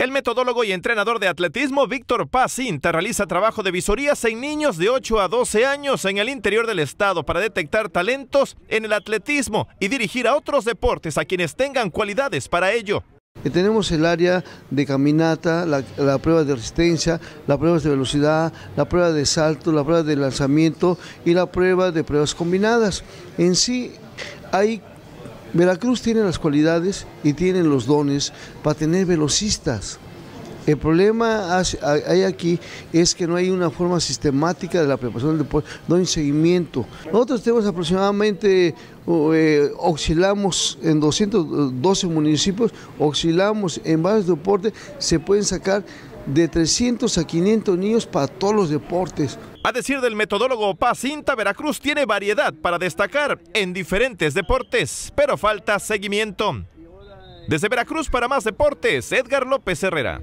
El metodólogo y entrenador de atletismo Víctor Paz realiza trabajo de visorías en niños de 8 a 12 años en el interior del estado para detectar talentos en el atletismo y dirigir a otros deportes a quienes tengan cualidades para ello. Eh, tenemos el área de caminata, la, prueba de resistencia, la prueba de velocidad, la prueba de salto, la prueba de lanzamiento y la prueba de pruebas combinadas. En sí hay Veracruz tiene las cualidades y tiene los dones para tener velocistas. El problema hay aquí es que no hay una forma sistemática de la preparación del deporte, no hay seguimiento. Nosotros tenemos aproximadamente, oxilamos eh, oscilamos en 212 municipios, oscilamos en varios deportes, se pueden sacar de 300 a 500 niños para todos los deportes. A decir del metodólogo Pacinta, Veracruz tiene variedad para destacar en diferentes deportes, pero falta seguimiento. Desde Veracruz para más deportes, Edgar López Herrera.